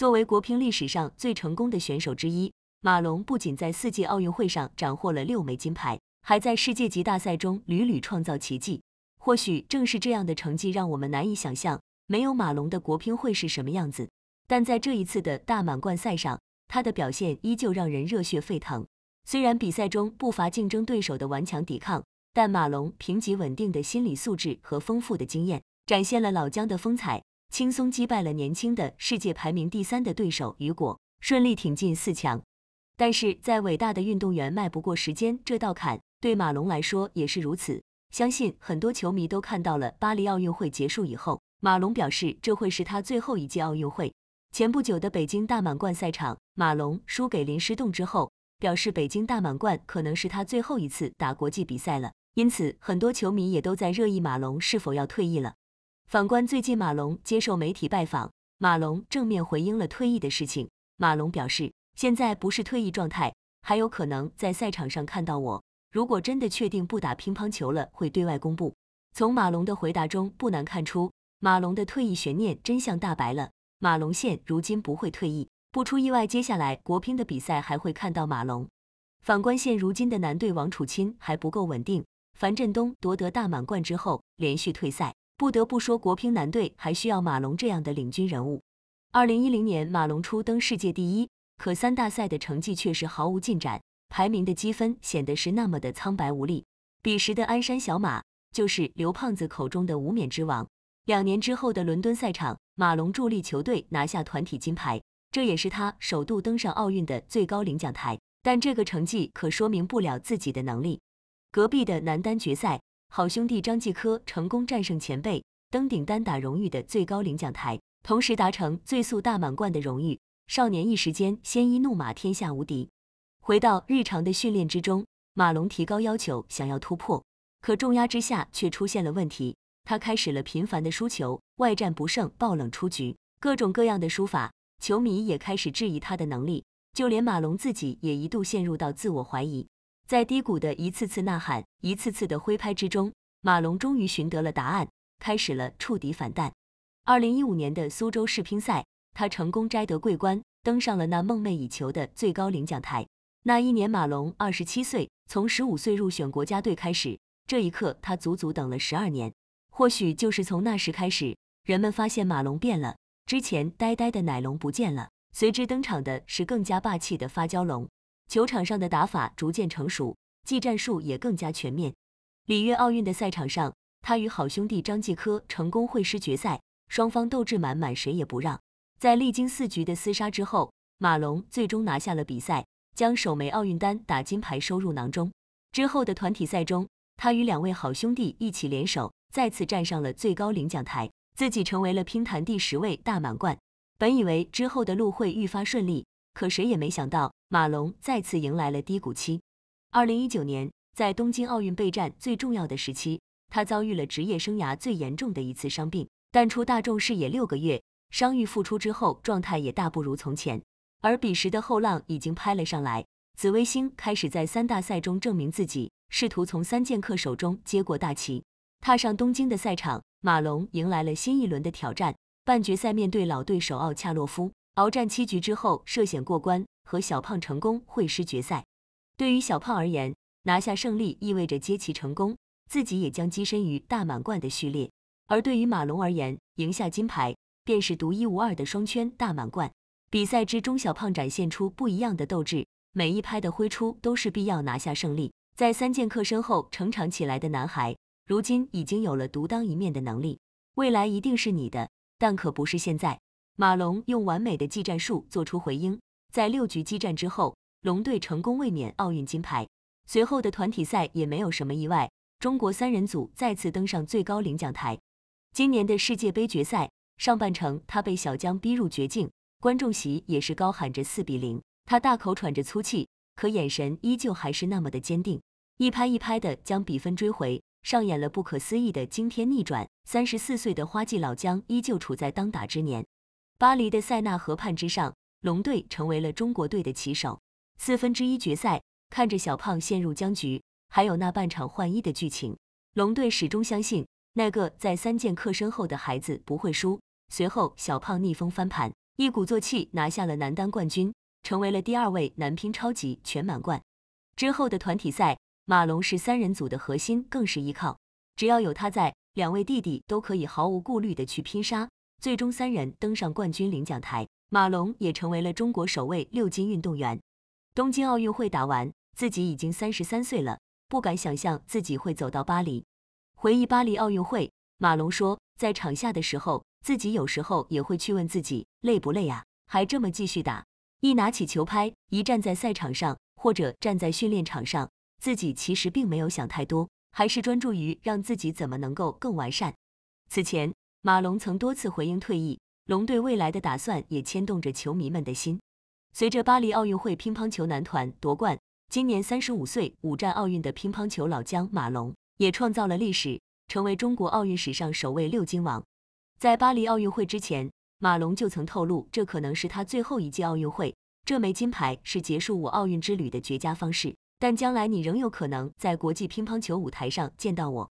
作为国乒历史上最成功的选手之一，马龙不仅在四届奥运会上斩获了六枚金牌，还在世界级大赛中屡屡创造奇迹。或许正是这样的成绩，让我们难以想象没有马龙的国乒会是什么样子。但在这一次的大满贯赛上，他的表现依旧让人热血沸腾。虽然比赛中不乏竞争对手的顽强抵抗，但马龙凭借稳定的心理素质和丰富的经验，展现了老将的风采。轻松击败了年轻的世界排名第三的对手雨果，顺利挺进四强。但是，在伟大的运动员迈不过时间这道坎，对马龙来说也是如此。相信很多球迷都看到了巴黎奥运会结束以后，马龙表示这会是他最后一届奥运会。前不久的北京大满贯赛场，马龙输给林诗栋之后，表示北京大满贯可能是他最后一次打国际比赛了。因此，很多球迷也都在热议马龙是否要退役了。反观最近马龙接受媒体拜访，马龙正面回应了退役的事情。马龙表示，现在不是退役状态，还有可能在赛场上看到我。如果真的确定不打乒乓球了，会对外公布。从马龙的回答中，不难看出，马龙的退役悬念真相大白了。马龙现如今不会退役，不出意外，接下来国乒的比赛还会看到马龙。反观现如今的男队，王楚钦还不够稳定，樊振东夺得大满贯之后连续退赛。不得不说，国乒男队还需要马龙这样的领军人物。二零一零年，马龙初登世界第一，可三大赛的成绩却是毫无进展，排名的积分显得是那么的苍白无力。彼时的鞍山小马，就是刘胖子口中的无冕之王。两年之后的伦敦赛场，马龙助力球队拿下团体金牌，这也是他首度登上奥运的最高领奖台。但这个成绩可说明不了自己的能力。隔壁的男单决赛。好兄弟张继科成功战胜前辈，登顶单打荣誉的最高领奖台，同时达成最速大满贯的荣誉。少年一时间鲜衣怒马，天下无敌。回到日常的训练之中，马龙提高要求，想要突破，可重压之下却出现了问题。他开始了频繁的输球，外战不胜，爆冷出局，各种各样的输法，球迷也开始质疑他的能力，就连马龙自己也一度陷入到自我怀疑。在低谷的一次次呐喊，一次次的挥拍之中，马龙终于寻得了答案，开始了触底反弹。二零一五年的苏州世乒赛，他成功摘得桂冠，登上了那梦寐以求的最高领奖台。那一年，马龙二十七岁，从十五岁入选国家队开始，这一刻他足足等了十二年。或许就是从那时开始，人们发现马龙变了，之前呆呆的奶龙不见了，随之登场的是更加霸气的发胶龙。球场上的打法逐渐成熟，技战术也更加全面。里约奥运的赛场上，他与好兄弟张继科成功会师决赛，双方斗志满满，谁也不让。在历经四局的厮杀之后，马龙最终拿下了比赛，将首枚奥运单打金牌收入囊中。之后的团体赛中，他与两位好兄弟一起联手，再次站上了最高领奖台，自己成为了乒坛第十位大满贯。本以为之后的路会愈发顺利，可谁也没想到。马龙再次迎来了低谷期。二零一九年，在东京奥运备战最重要的时期，他遭遇了职业生涯最严重的一次伤病，淡出大众视野六个月。伤愈复出之后，状态也大不如从前。而彼时的后浪已经拍了上来，紫微星开始在三大赛中证明自己，试图从三剑客手中接过大旗，踏上东京的赛场。马龙迎来了新一轮的挑战，半决赛面对老对手奥恰洛夫。鏖战七局之后，涉险过关，和小胖成功会师决赛。对于小胖而言，拿下胜利意味着接旗成功，自己也将跻身于大满贯的序列；而对于马龙而言，赢下金牌便是独一无二的双圈大满贯。比赛之中，小胖展现出不一样的斗志，每一拍的挥出都是必要，拿下胜利。在三剑客身后成长起来的男孩，如今已经有了独当一面的能力，未来一定是你的，但可不是现在。马龙用完美的技战术做出回应，在六局激战之后，龙队成功卫冕奥运金牌。随后的团体赛也没有什么意外，中国三人组再次登上最高领奖台。今年的世界杯决赛上半程，他被小将逼入绝境，观众席也是高喊着四比零。他大口喘着粗气，可眼神依旧还是那么的坚定，一拍一拍的将比分追回，上演了不可思议的惊天逆转。三十四岁的花季老将依旧处在当打之年。巴黎的塞纳河畔之上，龙队成为了中国队的旗手。四分之一决赛，看着小胖陷入僵局，还有那半场换衣的剧情，龙队始终相信那个在三剑客身后的孩子不会输。随后，小胖逆风翻盘，一鼓作气拿下了男单冠军，成为了第二位男乒超级全满贯。之后的团体赛，马龙是三人组的核心，更是依靠。只要有他在，两位弟弟都可以毫无顾虑地去拼杀。最终，三人登上冠军领奖台，马龙也成为了中国首位六金运动员。东京奥运会打完，自己已经三十三岁了，不敢想象自己会走到巴黎。回忆巴黎奥运会，马龙说：“在场下的时候，自己有时候也会去问自己，累不累啊？还这么继续打？一拿起球拍，一站在赛场上或者站在训练场上，自己其实并没有想太多，还是专注于让自己怎么能够更完善。”此前。马龙曾多次回应退役，龙队未来的打算也牵动着球迷们的心。随着巴黎奥运会乒乓球男团夺冠，今年三十五岁、五战奥运的乒乓球老将马龙也创造了历史，成为中国奥运史上首位六金王。在巴黎奥运会之前，马龙就曾透露，这可能是他最后一届奥运会，这枚金牌是结束我奥运之旅的绝佳方式。但将来你仍有可能在国际乒乓球舞台上见到我。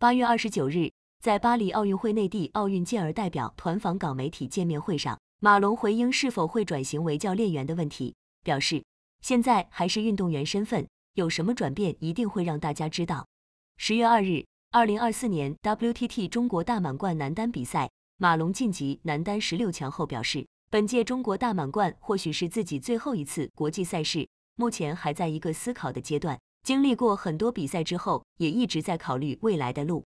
八月二十九日。在巴黎奥运会内地奥运健儿代表团访港媒体见面会上，马龙回应是否会转型为教练员的问题，表示现在还是运动员身份，有什么转变一定会让大家知道。十月二日，二零二四年 WTT 中国大满贯男单比赛，马龙晋级男单十六强后表示，本届中国大满贯或许是自己最后一次国际赛事，目前还在一个思考的阶段，经历过很多比赛之后，也一直在考虑未来的路。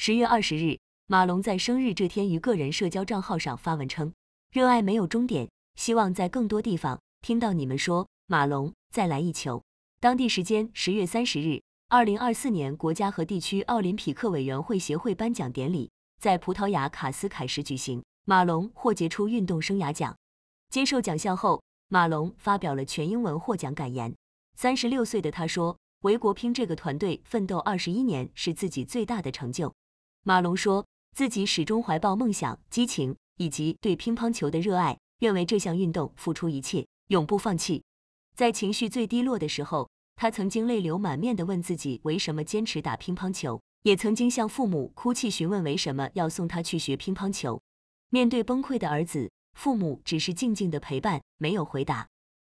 十月二十日，马龙在生日这天于个人社交账号上发文称：“热爱没有终点，希望在更多地方听到你们说马龙再来一球。”当地时间十月三十日，二零二四年国家和地区奥林匹克委员会协会颁奖典礼在葡萄牙卡斯凯什举行，马龙获杰出运动生涯奖。接受奖项后，马龙发表了全英文获奖感言。三十六岁的他说：“为国乒这个团队奋斗二十一年，是自己最大的成就。”马龙说自己始终怀抱梦想、激情以及对乒乓球的热爱，愿为这项运动付出一切，永不放弃。在情绪最低落的时候，他曾经泪流满面的问自己为什么坚持打乒乓球，也曾经向父母哭泣询问为什么要送他去学乒乓球。面对崩溃的儿子，父母只是静静的陪伴，没有回答。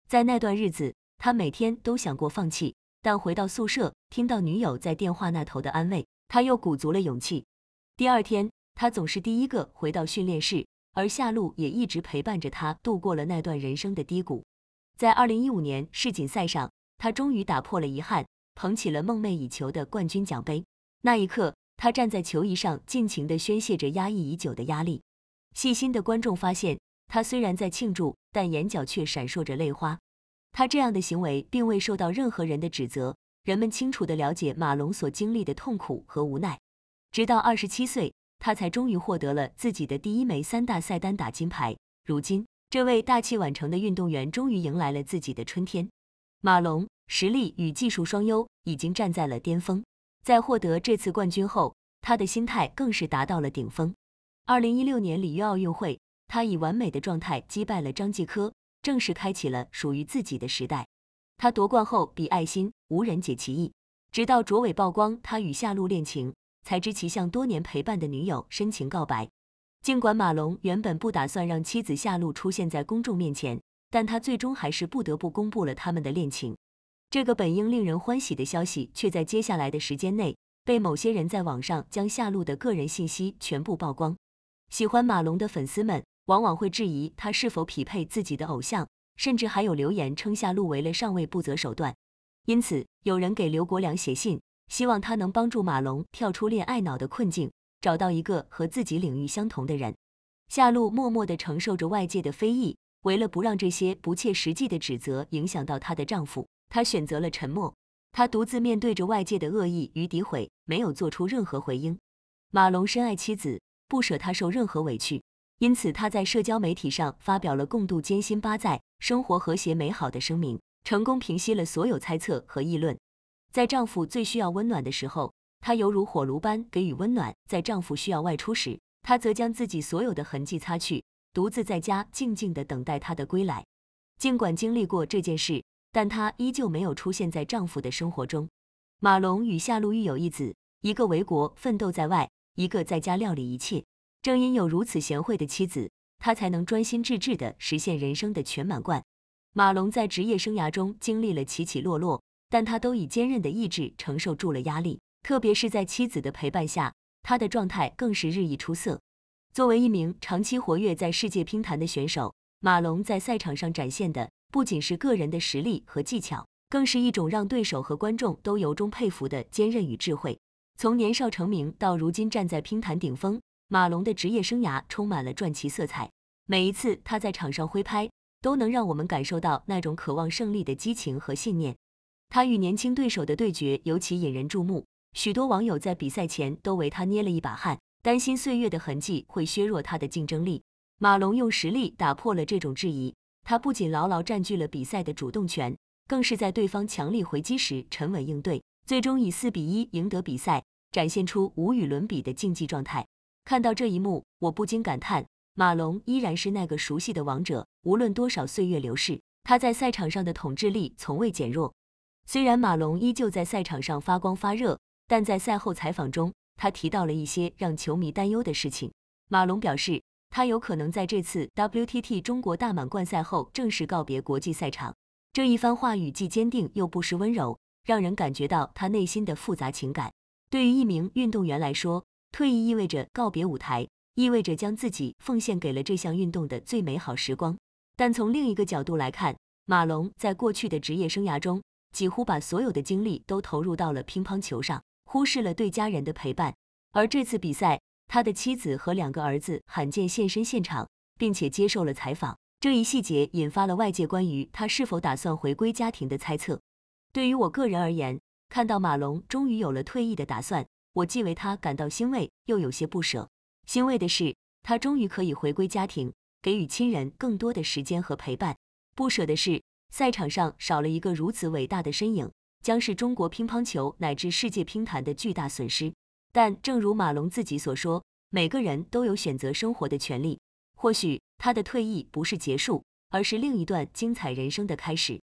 在那段日子，他每天都想过放弃，但回到宿舍，听到女友在电话那头的安慰，他又鼓足了勇气。第二天，他总是第一个回到训练室，而夏露也一直陪伴着他度过了那段人生的低谷。在二零一五年世锦赛上，他终于打破了遗憾，捧起了梦寐以求的冠军奖杯。那一刻，他站在球衣上，尽情的宣泄着压抑已久的压力。细心的观众发现，他虽然在庆祝，但眼角却闪烁着泪花。他这样的行为并未受到任何人的指责，人们清楚的了解马龙所经历的痛苦和无奈。直到二十七岁，他才终于获得了自己的第一枚三大赛单打金牌。如今，这位大器晚成的运动员终于迎来了自己的春天。马龙实力与技术双优，已经站在了巅峰。在获得这次冠军后，他的心态更是达到了顶峰。二零一六年里约奥运会，他以完美的状态击败了张继科，正式开启了属于自己的时代。他夺冠后比爱心无人解其意，直到卓伟曝光他与夏露恋情。才知其向多年陪伴的女友深情告白。尽管马龙原本不打算让妻子夏露出现在公众面前，但他最终还是不得不公布了他们的恋情。这个本应令人欢喜的消息，却在接下来的时间内被某些人在网上将夏露的个人信息全部曝光。喜欢马龙的粉丝们往往会质疑他是否匹配自己的偶像，甚至还有留言称夏露为了上位不择手段。因此，有人给刘国梁写信。希望他能帮助马龙跳出恋爱脑的困境，找到一个和自己领域相同的人。夏露默默地承受着外界的非议，为了不让这些不切实际的指责影响到她的丈夫，她选择了沉默。她独自面对着外界的恶意与诋毁，没有做出任何回应。马龙深爱妻子，不舍她受任何委屈，因此他在社交媒体上发表了共度艰辛八载，生活和谐美好的声明，成功平息了所有猜测和议论。在丈夫最需要温暖的时候，她犹如火炉般给予温暖；在丈夫需要外出时，她则将自己所有的痕迹擦去，独自在家静静的等待他的归来。尽管经历过这件事，但她依旧没有出现在丈夫的生活中。马龙与夏露育有一子，一个为国奋斗在外，一个在家料理一切。正因有如此贤惠的妻子，他才能专心致志的实现人生的全满贯。马龙在职业生涯中经历了起起落落。但他都以坚韧的意志承受住了压力，特别是在妻子的陪伴下，他的状态更是日益出色。作为一名长期活跃在世界乒坛的选手，马龙在赛场上展现的不仅是个人的实力和技巧，更是一种让对手和观众都由衷佩服的坚韧与智慧。从年少成名到如今站在乒坛顶峰，马龙的职业生涯充满了传奇色彩。每一次他在场上挥拍，都能让我们感受到那种渴望胜利的激情和信念。他与年轻对手的对决尤其引人注目，许多网友在比赛前都为他捏了一把汗，担心岁月的痕迹会削弱他的竞争力。马龙用实力打破了这种质疑，他不仅牢牢占据了比赛的主动权，更是在对方强力回击时沉稳应对，最终以四比一赢得比赛，展现出无与伦比的竞技状态。看到这一幕，我不禁感叹，马龙依然是那个熟悉的王者，无论多少岁月流逝，他在赛场上的统治力从未减弱。虽然马龙依旧在赛场上发光发热，但在赛后采访中，他提到了一些让球迷担忧的事情。马龙表示，他有可能在这次 WTT 中国大满贯赛后正式告别国际赛场。这一番话语既坚定又不失温柔，让人感觉到他内心的复杂情感。对于一名运动员来说，退役意味着告别舞台，意味着将自己奉献给了这项运动的最美好时光。但从另一个角度来看，马龙在过去的职业生涯中，几乎把所有的精力都投入到了乒乓球上，忽视了对家人的陪伴。而这次比赛，他的妻子和两个儿子罕见现身现场，并且接受了采访。这一细节引发了外界关于他是否打算回归家庭的猜测。对于我个人而言，看到马龙终于有了退役的打算，我既为他感到欣慰，又有些不舍。欣慰的是，他终于可以回归家庭，给予亲人更多的时间和陪伴；不舍的是。赛场上少了一个如此伟大的身影，将是中国乒乓球乃至世界乒坛的巨大损失。但正如马龙自己所说，每个人都有选择生活的权利。或许他的退役不是结束，而是另一段精彩人生的开始。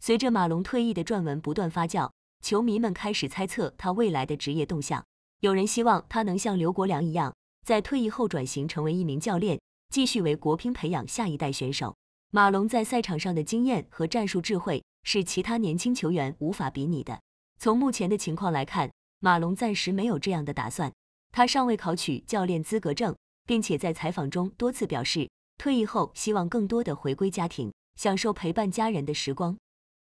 随着马龙退役的传闻不断发酵，球迷们开始猜测他未来的职业动向。有人希望他能像刘国梁一样，在退役后转型成为一名教练，继续为国乒培养下一代选手。马龙在赛场上的经验和战术智慧是其他年轻球员无法比拟的。从目前的情况来看，马龙暂时没有这样的打算。他尚未考取教练资格证，并且在采访中多次表示，退役后希望更多的回归家庭，享受陪伴家人的时光。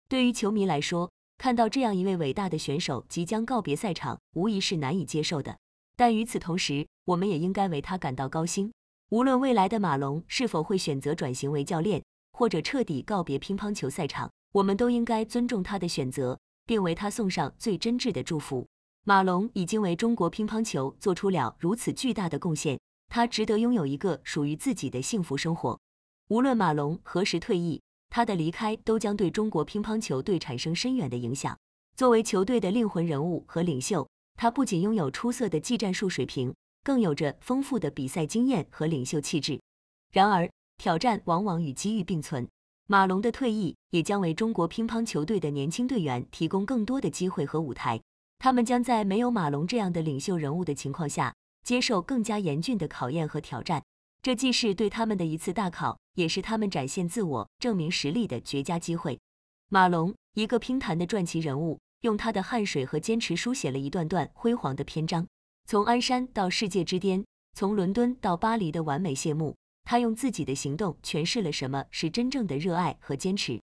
对于球迷来说，看到这样一位伟大的选手即将告别赛场，无疑是难以接受的。但与此同时，我们也应该为他感到高兴。无论未来的马龙是否会选择转型为教练，或者彻底告别乒乓球赛场，我们都应该尊重他的选择，并为他送上最真挚的祝福。马龙已经为中国乒乓球做出了如此巨大的贡献，他值得拥有一个属于自己的幸福生活。无论马龙何时退役，他的离开都将对中国乒乓球队产生深远的影响。作为球队的灵魂人物和领袖，他不仅拥有出色的技战术水平，更有着丰富的比赛经验和领袖气质。然而，挑战往往与机遇并存。马龙的退役也将为中国乒乓球队的年轻队员提供更多的机会和舞台。他们将在没有马龙这样的领袖人物的情况下，接受更加严峻的考验和挑战。这既是对他们的一次大考，也是他们展现自我、证明实力的绝佳机会。马龙，一个乒坛的传奇人物，用他的汗水和坚持书写了一段段辉煌的篇章。从鞍山到世界之巅，从伦敦到巴黎的完美谢幕。他用自己的行动诠释了什么是真正的热爱和坚持。